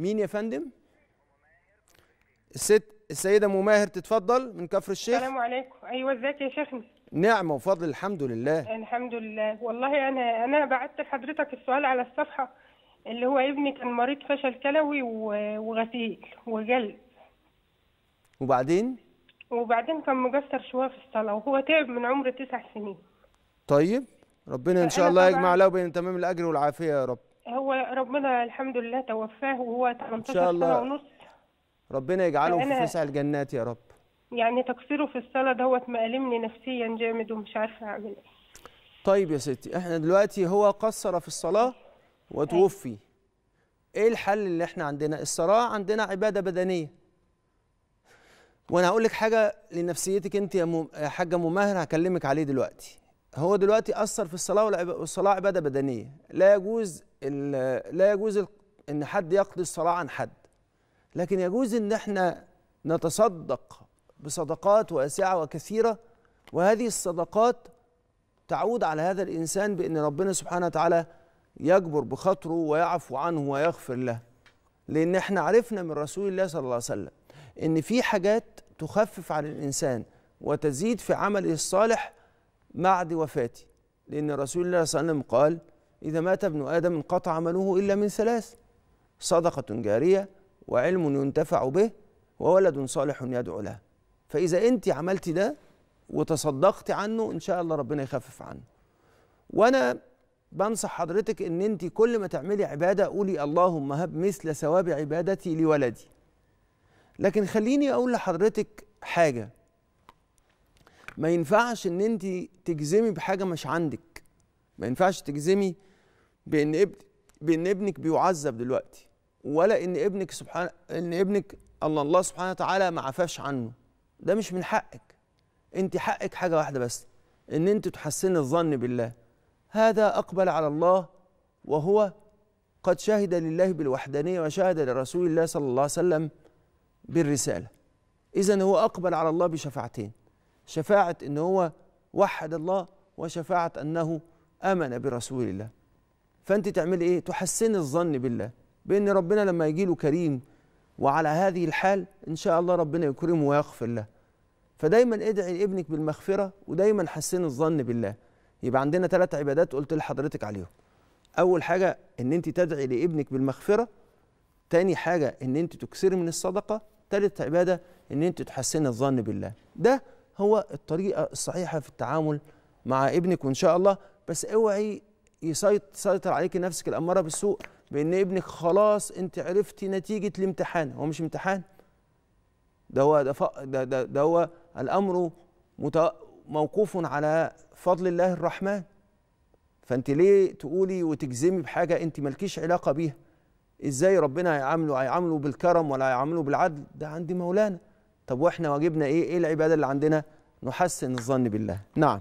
مين يا فندم الست السيده مماهر تتفضل من كفر الشيخ السلام عليكم ايوه ازيك يا شيخنا نعمه وفضل الحمد لله الحمد لله والله انا انا بعت لحضرتك السؤال على الصفحه اللي هو ابني كان مريض فشل كلوي وغسيل وجلد وبعدين وبعدين كان مجسر شويه في الصلاه وهو تعب من عمر تسع سنين طيب ربنا ان شاء الله يجمع له بين تمام الاجر والعافيه يا رب هو ربنا الحمد لله توفاه وهو 18 شاء الله. سنه ونص ربنا يجعله في فسع الجنات يا رب يعني تقصيره في الصلاه دوت مألمني نفسيا جامد ومش عارفه اعمل ايه طيب يا ستي احنا دلوقتي هو قصر في الصلاه وتوفي ايه الحل اللي احنا عندنا الصلاه عندنا عباده بدنيه وانا هقول لك حاجه لنفسيتك انت يا حاجه مماهر هكلمك عليه دلوقتي هو دلوقتي اثر في الصلاه والصلاه عباده بدنيه لا يجوز لا يجوز ان حد يقضي الصلاه عن حد لكن يجوز ان احنا نتصدق بصدقات واسعه وكثيره وهذه الصدقات تعود على هذا الانسان بان ربنا سبحانه وتعالى يجبر بخاطره ويعفو عنه ويغفر له لان احنا عرفنا من رسول الله صلى الله عليه وسلم ان في حاجات تخفف عن الانسان وتزيد في عمله الصالح بعد وفاته لان رسول الله صلى الله عليه وسلم قال إذا مات ابن آدم انقطع عمله إلا من ثلاث صدقة جارية وعلم ينتفع به وولد صالح يدعو له فإذا أنت عملت ده وتصدقت عنه إن شاء الله ربنا يخفف عنه وأنا بنصح حضرتك ان انت كل ما تعملي عباده قولي اللهم هب مثل ثواب عبادتي لولدي لكن خليني اقول لحضرتك حاجه ما ينفعش ان انت تجزمي بحاجه مش عندك ما ينفعش تجزمي بان ابن بان ابنك بيعذب دلوقتي ولا ان ابنك سبحان ان ابنك الله الله سبحانه وتعالى ما عفاش عنه ده مش من حقك انت حقك حاجه واحده بس ان انت تحسن الظن بالله هذا اقبل على الله وهو قد شهد لله بالوحدانيه وشهد لرسول الله صلى الله عليه وسلم بالرساله اذا هو اقبل على الله بشفاعتين شفاعه ان هو وحد الله وشفاعه انه امن برسول الله فانت تعملي ايه تحسني الظن بالله بان ربنا لما يجي له كريم وعلى هذه الحال ان شاء الله ربنا يكرمه ويغفر له فدايما ادعي لابنك بالمغفره ودايما حسني الظن بالله يبقى عندنا ثلاث عبادات قلت لحضرتك عليهم اول حاجه ان انت تدعي لابنك بالمغفره تاني حاجه ان انت تكسري من الصدقه تالت عباده ان انت تحسني الظن بالله ده هو الطريقه الصحيحه في التعامل مع ابنك وان شاء الله بس اوعي يسيطر عليك نفسك الاماره بالسوء بان ابنك خلاص انت عرفتي نتيجه الامتحان هو مش امتحان ده هو ده, ده, ده, ده هو الامر موقوف على فضل الله الرحمن فانت ليه تقولي وتجزمي بحاجه انت مالكيش علاقه بيها ازاي ربنا هيعامله هيعامله بالكرم ولا هيعامله بالعدل ده عند مولانا طب واحنا واجبنا ايه ايه العباده اللي عندنا نحسن الظن بالله نعم